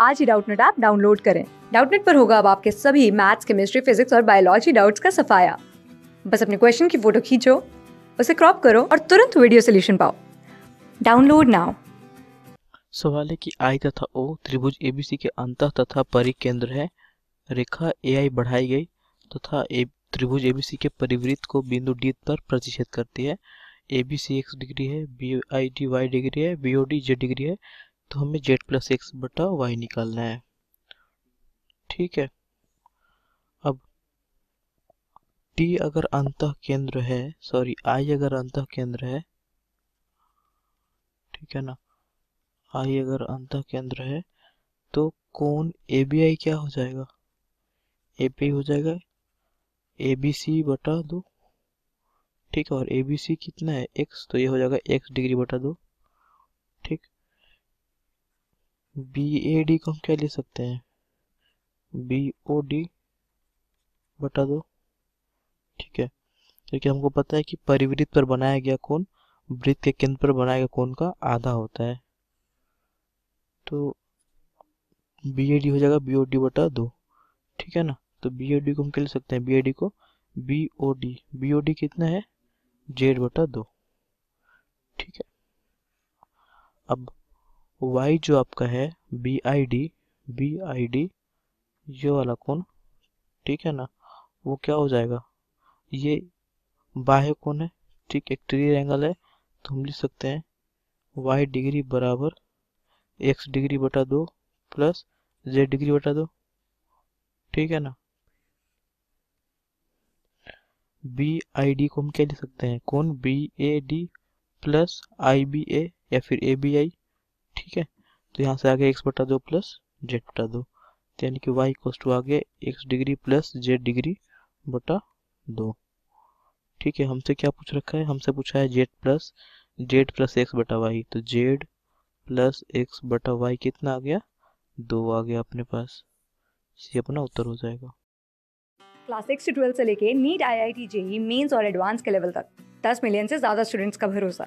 आज ही Doubtnut app download करें डाउटनेट पर होगा अब आपके सभी मैथ्स केमिस्ट्री फिजिक्स और बायोलॉजी डाउट्स का सफाया बस अपने क्वेश्चन की फोटो खींचो उसे क्रॉप करो और तुरंत वीडियो सोल्यूशन पाओ डाउनलोड नाउ सवाल है कि आई तथा ओ त्रिभुज एबीसी के अंत तथा परिकेंद्र है रेखा ए आई बढ़ाई गई तथा ए त्रिभुज एबीसी के परिवृत्त को बिंदु डी पर प्रतिशत करती है A B C X degree है B I D Y degree है B O D J degree है तो हमें जेड प्लस एक्स बटा वाई निकालना है ठीक है अब टी अगर अंत केंद्र है सॉरी आई अगर अंत केंद्र है ठीक है ना आई अगर अंत केंद्र है तो कौन ए बी आई क्या हो जाएगा ए पी हो जाएगा ए बी सी बटा दो ठीक है और ए बी सी कितना है एक्स तो ये हो जाएगा एक्स डिग्री बटा दो ठीक बी ए डी को हम क्या ले सकते हैं बी ओ डी बटा दो ठीक है क्योंकि हमको पता है कि परिवृत्त पर बनाया गया कोण वृत्त के केंद्र पर बनाया गया कोण का आधा होता है तो बी ए डी हो जाएगा बी ओ डी बटा दो ठीक है ना तो बी ओ डी को हम क्या ले सकते हैं बी ए डी को B O D B O D कितना है जेड बटा दो ठीक है अब वाई जो आपका है B I D B I D ये वाला कौन ठीक है ना वो क्या हो जाएगा ये बाह्य कौन है ठीक एक एक्टीरियर एंगल है तो हम लिख सकते हैं वाई डिग्री बराबर एक्स डिग्री बटा दो प्लस जेड डिग्री बटा दो ठीक है ना बी आई डी को हम क्या लिख सकते हैं कौन B A D plus I B A या फिर ए बी आई ठीक है तो यहाँ से आगे एक्स बटा दो प्लस जेड बटा दो तो यानी कि वाई इक्वस टू आगे X degree plus Z degree बटा दो ठीक है हमसे क्या पूछ रखा है हमसे पूछा है Z plus Z plus X बटा वाई तो जेड प्लस एक्स बटा वाई कितना आ गया दो आ गया अपने पास ये अपना उत्तर हो जाएगा क्लास सिक्स से ट्वेल्थ से लेके NEET I I T JEE mains और एडवांस के लेवल तक दस मिलियन से ज़्यादा स्टूडेंट्स का भरोसा